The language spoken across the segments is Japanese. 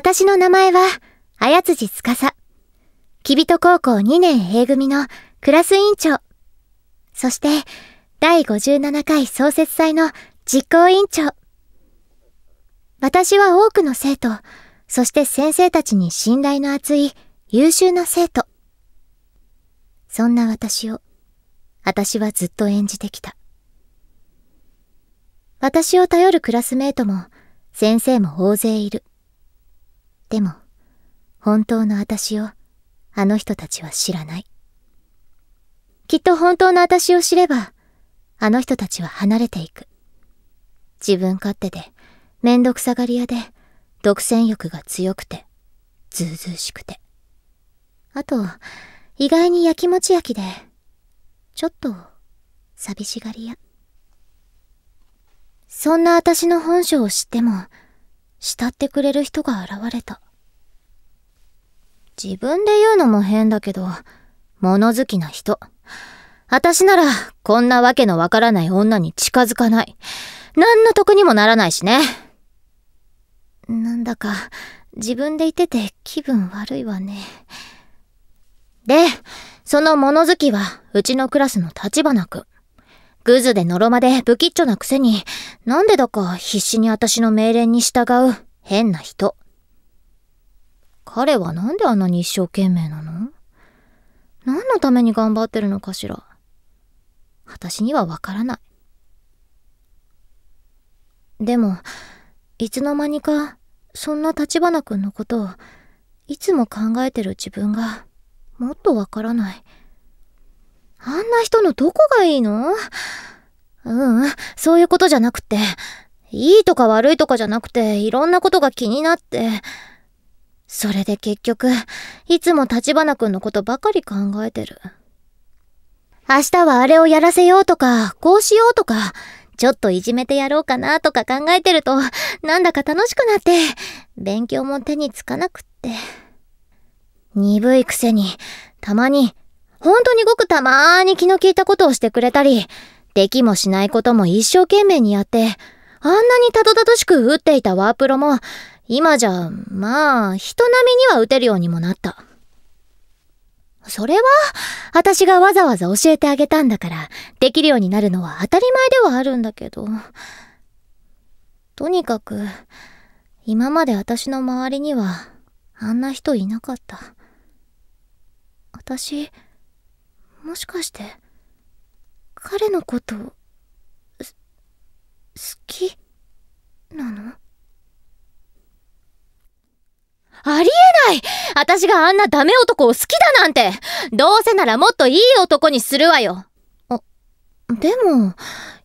私の名前は、あやつじつかさ。きびと高校2年 A 組のクラス委員長。そして、第57回創設祭の実行委員長。私は多くの生徒、そして先生たちに信頼の厚い優秀な生徒。そんな私を、私はずっと演じてきた。私を頼るクラスメートも、先生も大勢いる。でも、本当の私を、あの人たちは知らない。きっと本当の私を知れば、あの人たちは離れていく。自分勝手で、めんどくさがり屋で、独占欲が強くて、ずうずうしくて。あと、意外にやきもち焼きで、ちょっと、寂しがり屋。そんな私の本性を知っても、慕ってくれる人が現れた。自分で言うのも変だけど、物好きな人。私なら、こんなわけのわからない女に近づかない。何の得にもならないしね。なんだか、自分でいてて気分悪いわね。で、その物好きは、うちのクラスの立花くん。グズでノロまで不吉祥なくせに、なんでだか必死に私の命令に従う変な人。彼はなんであんなに一生懸命なの何のために頑張ってるのかしら私にはわからない。でも、いつの間にか、そんな立花君のことを、いつも考えてる自分が、もっとわからない。あんな人のどこがいいのううん、そういうことじゃなくて、いいとか悪いとかじゃなくて、いろんなことが気になって、それで結局、いつも立花くんのことばかり考えてる。明日はあれをやらせようとか、こうしようとか、ちょっといじめてやろうかなとか考えてると、なんだか楽しくなって、勉強も手につかなくって。鈍いくせに、たまに本当にごくたまーに気の利いたことをしてくれたり、出来もしないことも一生懸命にやって、あんなにたどたどしく打っていたワープロも、今じゃ、まあ、人並みには打てるようにもなった。それは、私がわざわざ教えてあげたんだから、できるようになるのは当たり前ではあるんだけど。とにかく、今まで私の周りには、あんな人いなかった。私、もしかして彼のことす好きなのありえない私があんなダメ男を好きだなんてどうせならもっといい男にするわよあ、でも、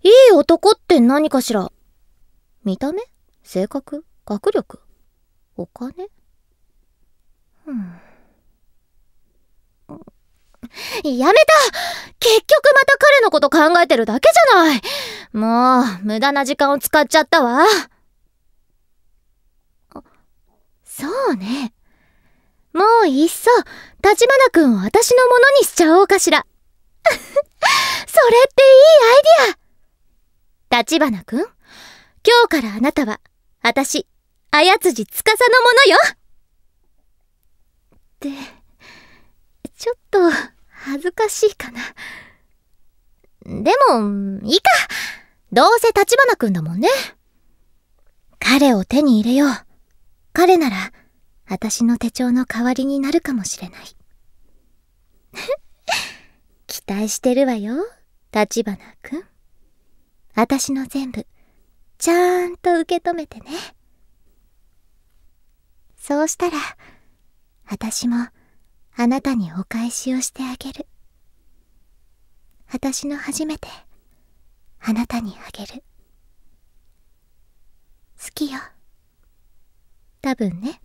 いい男って何かしら見た目性格学力お金やめた結局また彼のこと考えてるだけじゃないもう、無駄な時間を使っちゃったわ。そうね。もういっそ、立花くんを私のものにしちゃおうかしら。それっていいアイディア立花くん、今日からあなたは、私、あやつじつかさのものよって、ちょっと。恥ずかしいかな。でも、いいか。どうせ立花くんだもんね。彼を手に入れよう。彼なら、私の手帳の代わりになるかもしれない。期待してるわよ、立花くん。私の全部、ちゃんと受け止めてね。そうしたら、私も、あなたにお返しをしてあげる私の初めてあなたにあげる好きよ多分ね